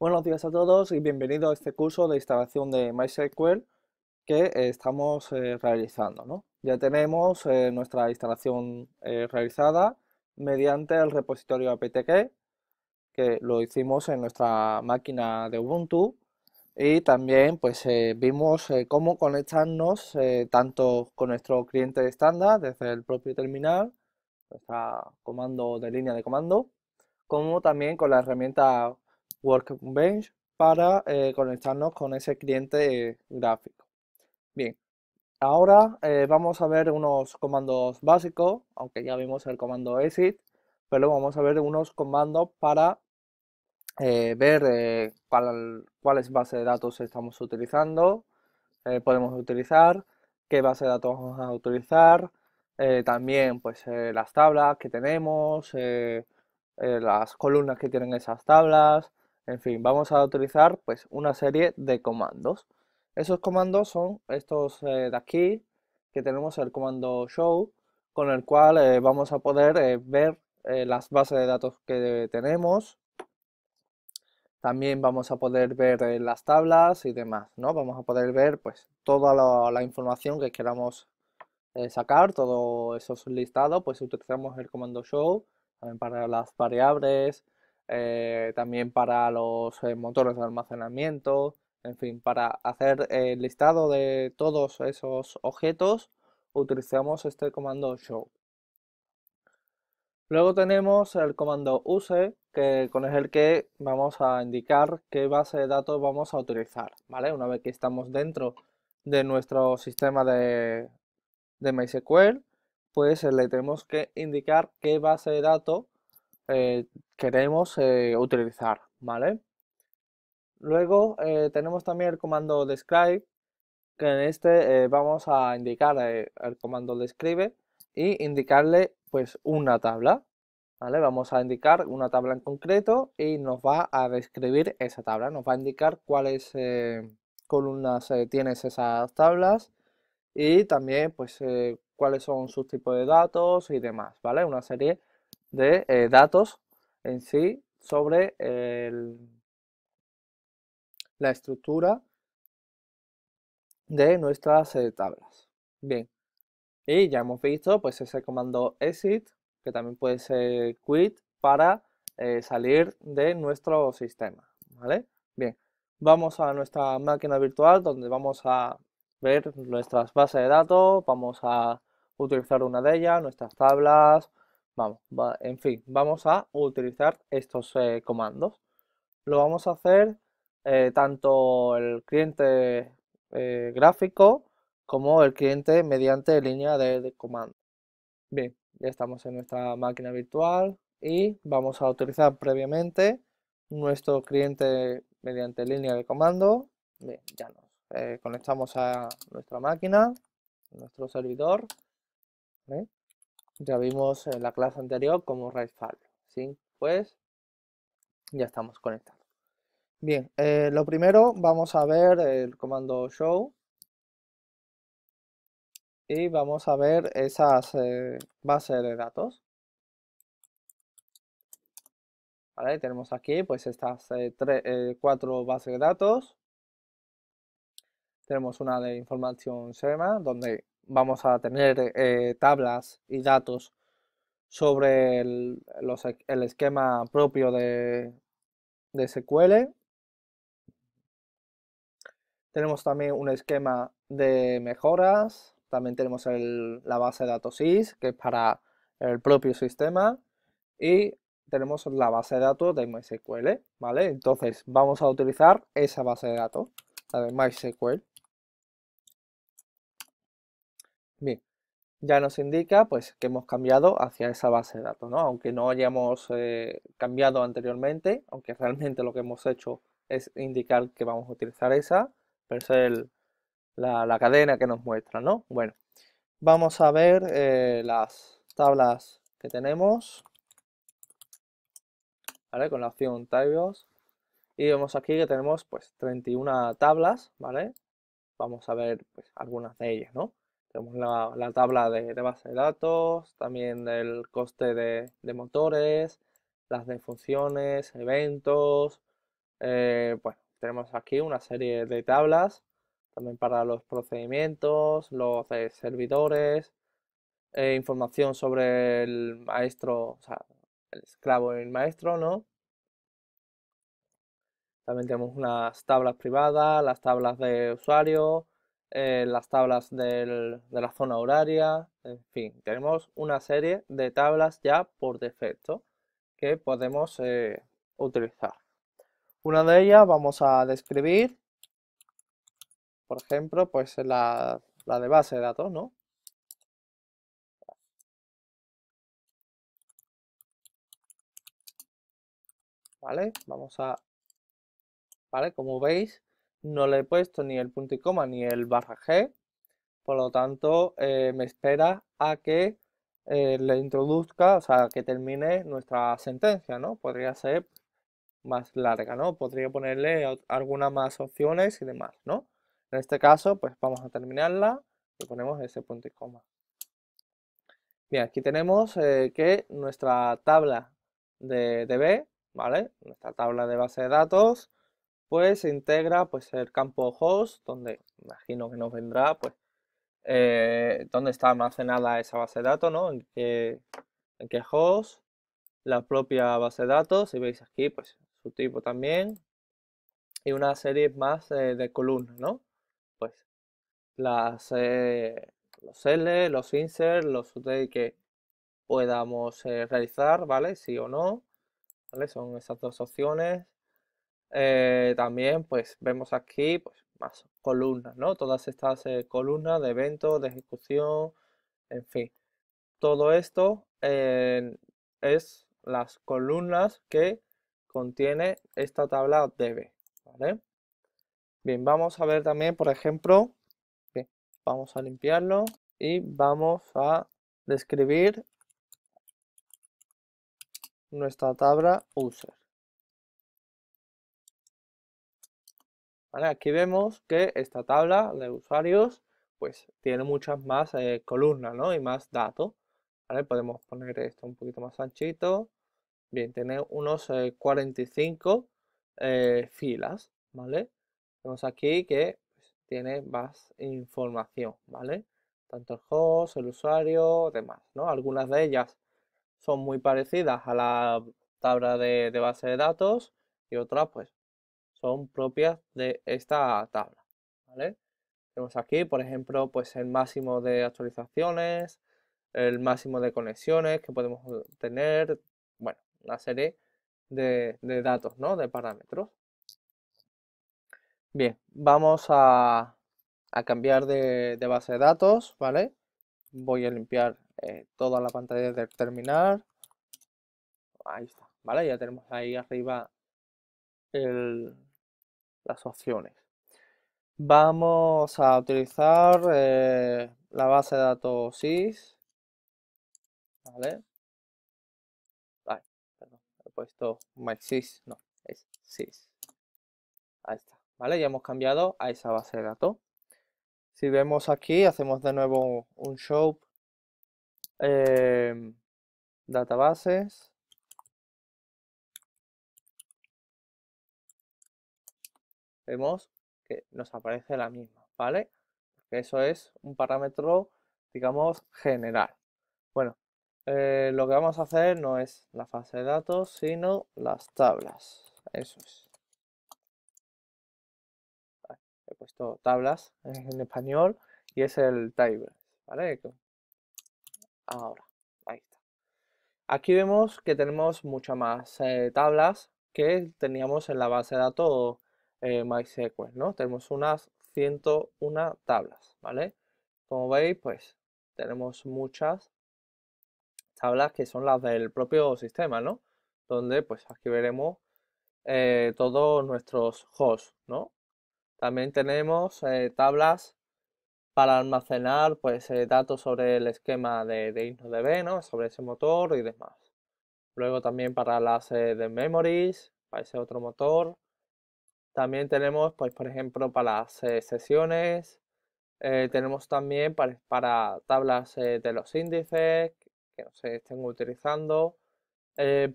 Buenos días a todos y bienvenidos a este curso de instalación de MySQL que estamos eh, realizando. Ya tenemos eh, nuestra instalación eh, realizada mediante el repositorio apt que lo hicimos en nuestra máquina de Ubuntu y también pues vimos cómo conectarnos tanto con nuestro cliente estándar desde el propio terminal, nuestra comando de línea de comando, como también con la herramienta Workbench para eh, conectarnos con ese cliente gráfico. Bien, ahora eh, vamos a ver unos comandos básicos, aunque ya vimos el comando exit, pero vamos a ver unos comandos para eh, ver cuáles bases de datos estamos utilizando, podemos utilizar, qué base de datos vamos a utilizar, también pues las tablas que tenemos, las columnas que tienen esas tablas, en fin, vamos a utilizar pues una serie de comandos. Esos comandos son estos eh, de aquí, que tenemos el comando show, con el cual eh, vamos a poder eh, ver las bases de datos que tenemos. También vamos a poder ver las tablas y demás, ¿no? Vamos a poder ver pues toda la, la información que queramos sacar, todos esos listados, pues utilizamos el comando show, para las variables, eh, también para los eh, motores de almacenamiento, en fin, para hacer el listado de todos esos objetos utilizamos este comando show. Luego tenemos el comando use, que con el que vamos a indicar qué base de datos vamos a utilizar, Una vez que estamos dentro de nuestro sistema de, de MySQL, pues le tenemos que indicar qué base de datos eh, queremos eh, utilizar, ¿vale? Luego eh, tenemos también el comando describe, que en este vamos a indicar el comando describe y indicarle pues una tabla, ¿vale? Vamos a indicar una tabla en concreto y nos va a describir esa tabla, nos va a indicar cuáles columnas tienes esas tablas y también pues cuáles son sus tipos de datos y demás, ¿vale? Una serie de eh, datos en sí sobre la estructura de nuestras eh, tablas. Bien, y ya hemos visto pues ese comando exit, que también puede ser quit, para eh, salir de nuestro sistema, ¿vale? Bien, vamos a nuestra máquina virtual donde vamos a ver nuestras bases de datos, vamos a utilizar una de ellas, nuestras tablas, Vamos, en fin, vamos a utilizar estos eh, comandos. Lo vamos a hacer eh, tanto el cliente eh, gráfico como el cliente mediante línea de, comando. Bien, ya estamos en nuestra máquina virtual y vamos a utilizar previamente nuestro cliente mediante línea de comando. Bien, ya nos conectamos a nuestra máquina, nuestro servidor. Ya vimos en la clase anterior cómo raizarlo, ¿sí? Pues ya estamos conectados. Bien, eh, lo primero vamos a ver el comando show y vamos a ver esas eh, bases de datos. tenemos aquí pues estas eh, cuatro bases de datos. Tenemos una de información SEMA, donde vamos a tener eh, tablas y datos sobre el, e, esquema propio de, SQL. Tenemos también un esquema de mejoras. También tenemos la base de datos SIS, que es para el propio sistema. Y tenemos la base de datos de MySQL, ¿vale? Entonces vamos a utilizar esa base de datos, la de MySQL. Bien, ya nos indica pues, que hemos cambiado hacia esa base de datos, ¿no? aunque no hayamos eh, cambiado anteriormente, aunque realmente lo que hemos hecho es indicar que vamos a utilizar esa, pero es la, cadena que nos muestra. ¿no? Bueno, vamos a ver eh, las tablas que tenemos, ¿vale? con la opción Tables, y vemos aquí que tenemos pues 31 tablas, ¿vale? Vamos a ver pues, algunas de ellas, ¿no? Tenemos la, tabla de, base de datos, también del coste de, motores, las de funciones, eventos. Eh, bueno, tenemos aquí una serie de tablas, también para los procedimientos, los de servidores, eh, información sobre el maestro, o sea, el esclavo y el maestro, ¿no? También tenemos unas tablas privadas, las tablas de usuario, eh, las tablas de la zona horaria, en fin, tenemos una serie de tablas ya por defecto que podemos eh, utilizar. Una de ellas vamos a describir, por ejemplo, pues la, la de base de datos, ¿no? ¿Vale? Vamos a... ¿Vale? Como veis, no le he puesto ni el punto y coma ni el barra G, por lo tanto eh, me espera a que eh, le introduzca, o sea, que termine nuestra sentencia, ¿no? Podría ser más larga, ¿no? Podría ponerle algunas más opciones y demás, ¿no? En este caso, pues vamos a terminarla y ponemos ese punto y coma. Bien, aquí tenemos eh, que nuestra tabla de, DB, ¿vale? Nuestra tabla de base de datos pues integra pues el campo host, donde imagino que nos vendrá pues eh, está almacenada esa base de datos, ¿no? En qué, host, la propia base de datos, si veis aquí, pues su tipo también, y una serie más eh, de columnas, ¿no? Pues las, eh, los L, los insert, los update que podamos realizar, ¿vale? Sí o no, ¿vale? Son esas dos opciones eh, también pues vemos aquí pues, más columnas, ¿no? Todas estas eh, columnas de eventos, de ejecución, en fin. Todo esto eh, es las columnas que contiene esta tabla DB, Bien, vamos a ver también, por ejemplo, vamos a limpiarlo y vamos a describir nuestra tabla user. Aquí vemos que esta tabla de usuarios pues tiene muchas más eh, columnas ¿no? y más datos. Podemos poner esto un poquito más anchito. Bien, tiene unos 45 eh, eh, filas, ¿vale? Vemos aquí que pues, tiene más información, ¿vale? Tanto el host, el usuario, demás, ¿no? Algunas de ellas son muy parecidas a la tabla de, de base de datos y otras pues son propias de esta tabla. ¿vale? Tenemos aquí, por ejemplo, pues el máximo de actualizaciones, el máximo de conexiones que podemos tener, bueno, una serie de, datos, ¿no? De parámetros. Bien, vamos a, cambiar de, base de datos, ¿vale? Voy a limpiar eh, toda la pantalla del terminal. Ahí está, ¿vale? Ya tenemos ahí arriba el, las opciones. Vamos a utilizar eh, la base de datos SIS. ¿Vale? he puesto no, es SIS. Ahí está, ¿vale? Ya hemos cambiado a esa base de datos. Si vemos aquí, hacemos de nuevo un show eh, databases. vemos que nos aparece la misma, ¿vale? Porque eso es un parámetro, digamos, general. Bueno, eh, lo que vamos a hacer no es la fase de datos, sino las tablas. Eso es. he puesto tablas en español y es el table, ¿vale? Ahora, ahí está. Aquí vemos que tenemos muchas más eh, tablas que teníamos en la base de datos eh, MySQL, ¿no? Tenemos unas 101 tablas, ¿vale? Como veis, pues tenemos muchas tablas que son las del propio sistema, ¿no? Donde pues aquí veremos eh, todos nuestros hosts, ¿no? También tenemos eh, tablas para almacenar pues eh, datos sobre el esquema de, de InnoDB, Sobre ese motor y demás. Luego también para las de memories, para ese otro motor. También tenemos, pues, por ejemplo, para las eh, sesiones, eh, tenemos también para, tablas eh, de los índices que no se estén utilizando,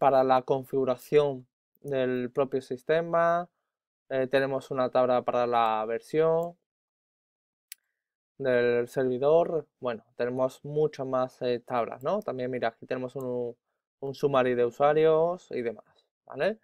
para la configuración del propio sistema, tenemos una tabla para la versión del servidor, bueno, tenemos muchas más tablas, ¿no? También mira, aquí tenemos un, un sumario de usuarios y demás, ¿vale?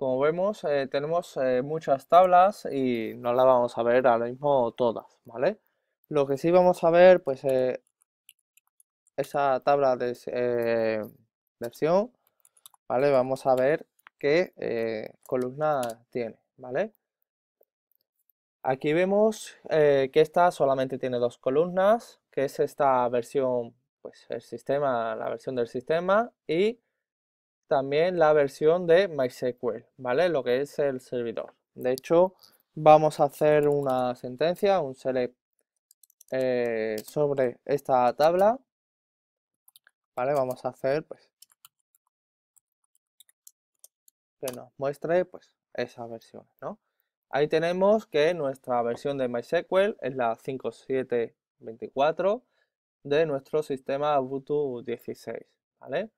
Como vemos, eh, tenemos eh, muchas tablas y no las vamos a ver ahora mismo todas, ¿vale? Lo que sí vamos a ver, pues, eh, esa tabla de versión, ¿vale? Vamos a ver qué columna tiene, ¿vale? Aquí vemos que esta solamente tiene dos columnas, que es esta versión, pues, el sistema, la versión del sistema y también la versión de MySQL, ¿vale? Lo que es el servidor. De hecho, vamos a hacer una sentencia, un select eh, sobre esta tabla, ¿vale? Vamos a hacer, pues, que nos muestre, pues, esa versión ¿no? Ahí tenemos que nuestra versión de MySQL es la 5724 de nuestro sistema Ubuntu 16, ¿vale?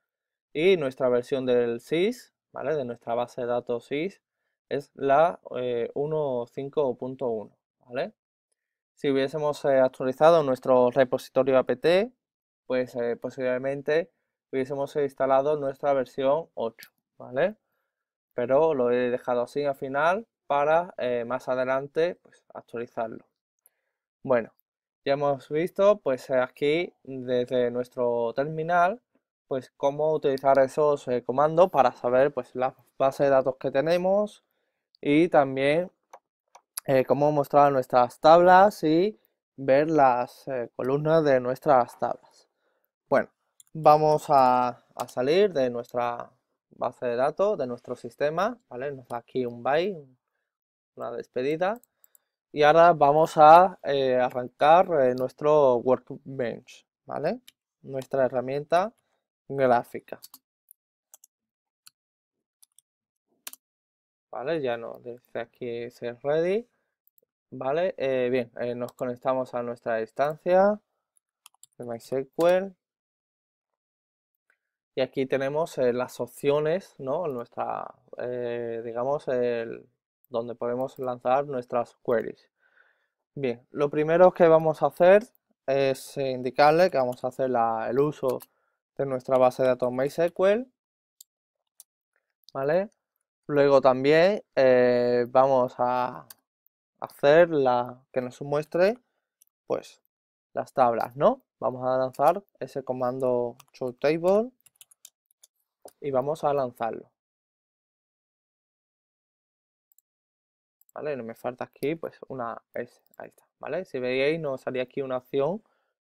Y nuestra versión del SIS, ¿vale? De nuestra base de datos SIS es la 1.5.1, eh, Si hubiésemos eh, actualizado nuestro repositorio apt, pues eh, posiblemente hubiésemos instalado nuestra versión 8, ¿vale? Pero lo he dejado así al final para más adelante pues, actualizarlo. Bueno, ya hemos visto pues aquí desde nuestro terminal pues cómo utilizar esos eh, comandos para saber pues la base de datos que tenemos y también eh, cómo mostrar nuestras tablas y ver las eh, columnas de nuestras tablas. Bueno, vamos a, salir de nuestra base de datos, de nuestro sistema, ¿vale? Nos da aquí un byte, una despedida. Y ahora vamos a arrancar nuestro workbench, ¿vale? Nuestra herramienta gráfica. Vale, ya no, desde aquí es ready. Vale, eh, bien, eh, nos conectamos a nuestra instancia de MySQL. Y aquí tenemos eh, las opciones, ¿no? Nuestra, digamos, el, donde podemos lanzar nuestras queries. Bien, lo primero que vamos a hacer es indicarle que vamos a hacer el uso nuestra base de datos MySQL. ¿Vale? Luego también eh, vamos a hacer la que nos muestre pues las tablas, ¿no? Vamos a lanzar ese comando Show table y vamos a lanzarlo. ¿Vale? No me falta aquí pues una S, ahí está, ¿vale? Si veis nos salía aquí una opción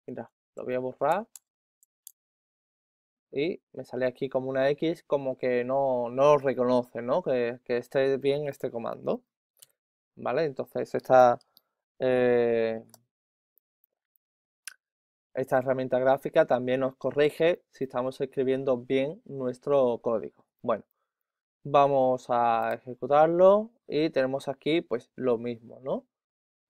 mira, lo voy a borrar y me sale aquí como una X, como que no, no reconoce, ¿no? Que, esté bien este comando. ¿Vale? Entonces esta, eh, esta herramienta gráfica también nos corrige si estamos escribiendo bien nuestro código. Bueno, vamos a ejecutarlo y tenemos aquí pues lo mismo, ¿no?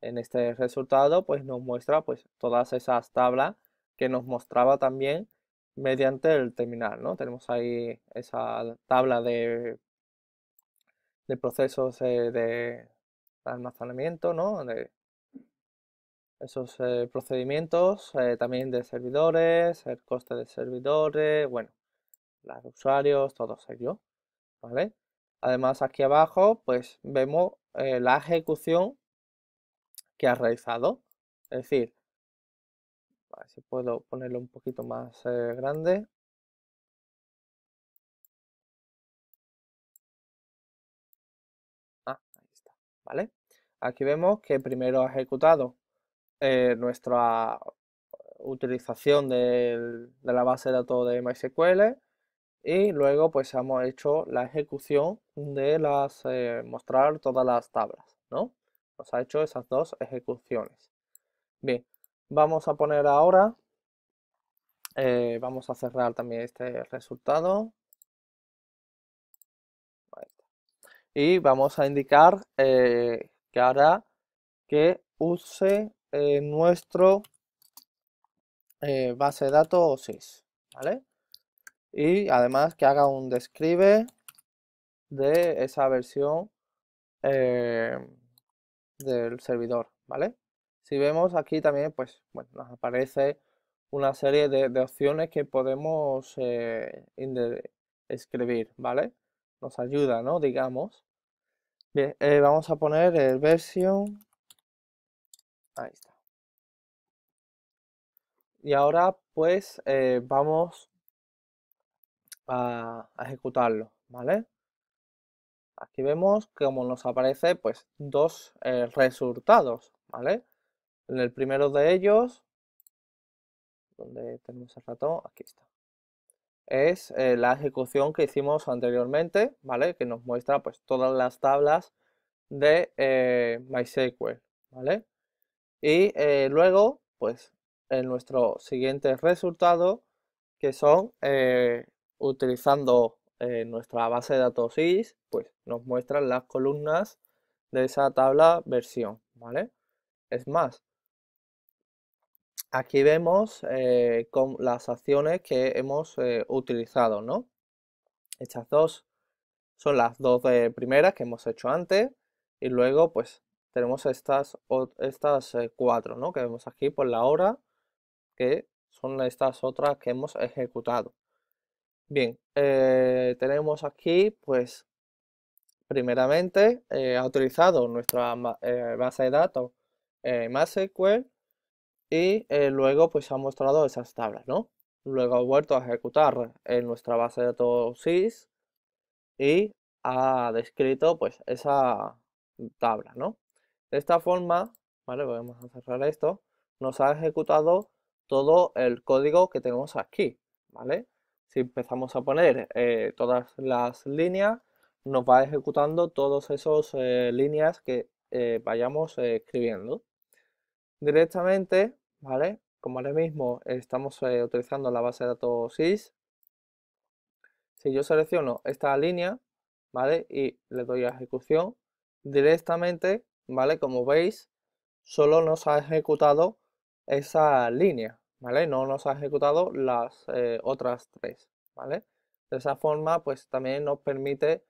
En este resultado pues nos muestra pues todas esas tablas que nos mostraba también mediante el terminal, ¿no? Tenemos ahí esa tabla de, de procesos eh, de almacenamiento, ¿no? De esos eh, procedimientos, eh, también de servidores, el coste de servidores, bueno, los usuarios, todo ello, ¿vale? Además aquí abajo, pues vemos la ejecución que ha realizado, es decir, a ver si puedo ponerlo un poquito más eh, grande. Ah, ahí está, ¿vale? Aquí vemos que primero ha ejecutado eh, nuestra utilización de la base de datos de MySQL y luego pues hemos hecho la ejecución de las eh, mostrar todas las tablas, ¿no? Nos ha hecho esas dos ejecuciones. Bien, Vamos a poner ahora, eh, vamos a cerrar también este resultado. Y vamos a indicar eh, que ahora que use eh, nuestro base de datos sys, ¿vale? Y además que haga un describe de esa versión del servidor, ¿vale? Si vemos aquí también, pues bueno, nos aparece una serie de, opciones que podemos eh, escribir, ¿vale? Nos ayuda, ¿no? Digamos. Bien, eh, vamos a poner el version. Ahí está. Y ahora pues eh, vamos a, a ejecutarlo, ¿vale? Aquí vemos como nos aparece pues dos resultados, ¿vale? En el primero de ellos, donde tenemos el ratón, aquí está, es eh, la ejecución que hicimos anteriormente, ¿vale? Que nos muestra pues todas las tablas de eh, MySQL, ¿vale? Y eh, luego, pues, en nuestro siguiente resultado, que son utilizando nuestra base de datos IS, pues nos muestran las columnas de esa tabla versión, ¿vale? Es más, aquí vemos eh, con las acciones que hemos eh, utilizado, ¿no? Estas dos son las dos primeras que hemos hecho antes y luego pues tenemos estas, estas eh, cuatro, ¿no? Que vemos aquí por la hora, que son estas otras que hemos ejecutado. Bien, tenemos aquí pues primeramente ha utilizado nuestra base de datos MySQL y eh, luego pues ha mostrado esas tablas, ¿no? Luego ha vuelto a ejecutar en nuestra base de datos SIS y ha descrito pues esa tabla, ¿no? De esta forma, ¿vale? Vamos a cerrar esto. Nos ha ejecutado todo el código que tenemos aquí, ¿vale? Si empezamos a poner eh, todas las líneas, nos va ejecutando todas esas eh, líneas que vayamos escribiendo directamente, ¿vale? Como ahora mismo estamos eh, utilizando la base de datos SIS, si yo selecciono esta línea, ¿vale? Y le doy a ejecución, directamente, ¿vale? Como veis, solo nos ha ejecutado esa línea, ¿vale? No nos ha ejecutado las eh, otras tres, ¿vale? De esa forma, pues también nos permite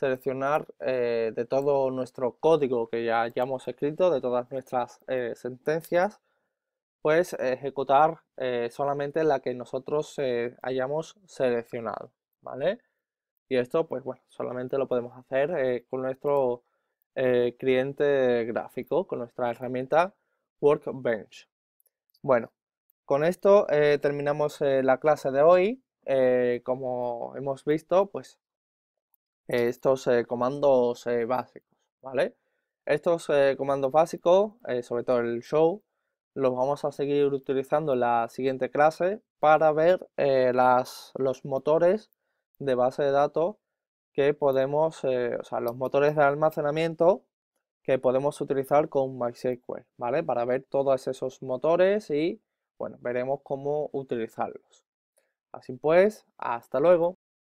seleccionar eh, de todo nuestro código que ya hayamos escrito, de todas nuestras eh, sentencias, pues ejecutar eh, solamente la que nosotros hayamos seleccionado, ¿vale? Y esto, pues bueno, solamente lo podemos hacer con nuestro cliente gráfico, con nuestra herramienta Workbench. Bueno, con esto terminamos la clase de hoy. como hemos visto, pues estos eh, comandos eh, básicos, ¿vale? Estos eh, comandos básicos, sobre todo el show, los vamos a seguir utilizando en la siguiente clase para ver las, los motores de base de datos que podemos, o sea, los motores de almacenamiento que podemos utilizar con MySQL, ¿vale? Para ver todos esos motores y, bueno, veremos cómo utilizarlos. Así pues, hasta luego.